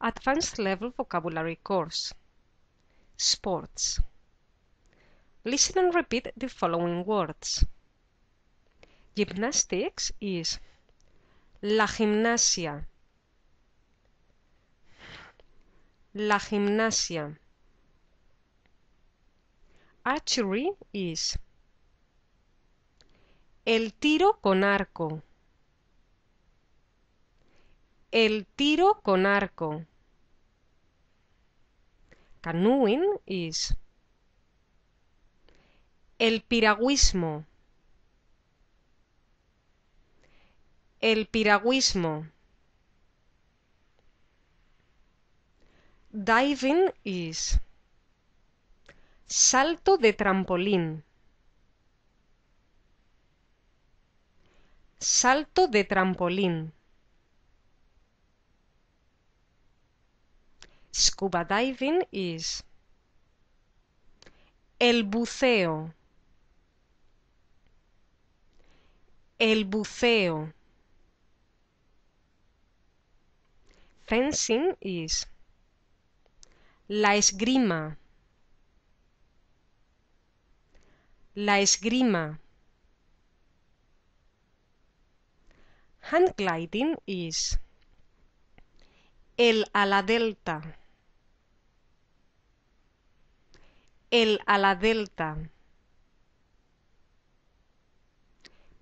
Advanced Level Vocabulary Course Sports Listen and repeat the following words. Gymnastics is La gimnasia. La gimnasia. Archery is El tiro con arco. El tiro con arco. Canoeing is. El piragüismo. El piragüismo. Diving is. Salto de trampolín. Salto de trampolín. Scuba diving is El buceo. El buceo. Fencing is La esgrima. La esgrima. Hand gliding is El ala delta. El a la delta.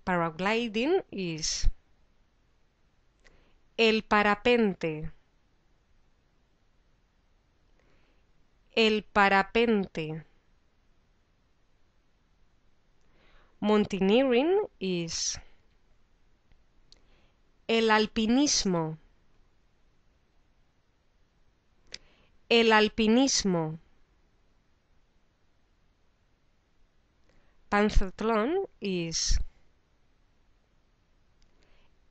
Paragliding is. El parapente. El parapente. Mountaineering is. El alpinismo. El alpinismo. Pentathlon is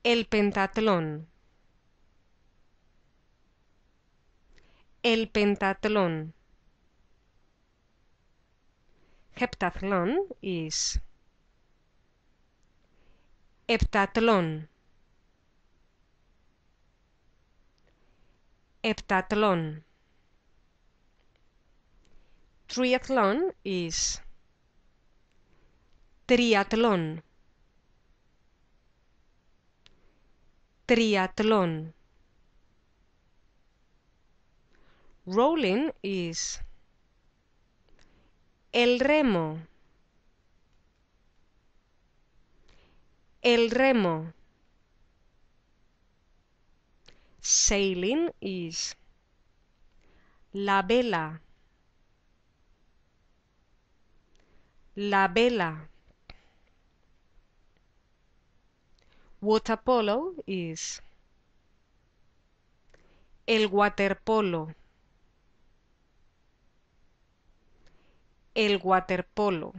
El pentatlón. El pentatlón. Heptathlon is Heptatlón. Heptatlón. Triathlon is Triatlón. Triatlón. Rolling is el remo. El remo. Sailing is la vela. La vela. water polo is el waterpolo el waterpolo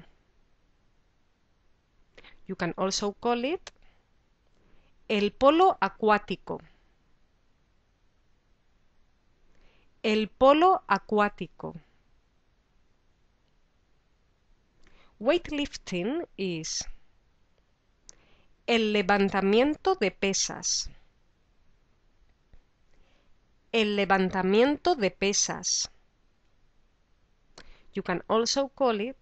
you can also call it el polo acuático el polo acuático weightlifting is El levantamiento de pesas. El levantamiento de pesas. You can also call it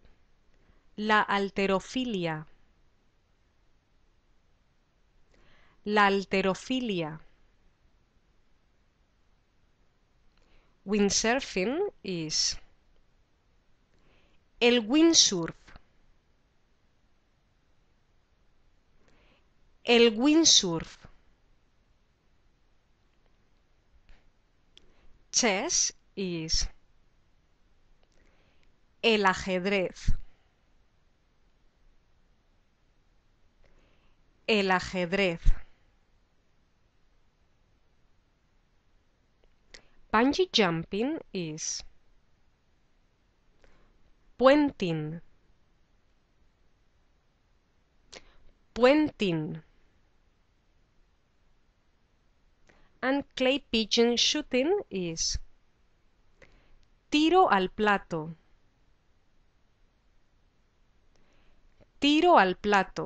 la alterofilia. La alterofilia. Windsurfing is el windsurf. El windsurf. Chess is. El ajedrez. El ajedrez. Bungee jumping is. Puenting. Puenting. and clay pigeon shooting is tiro al plato, tiro al plato.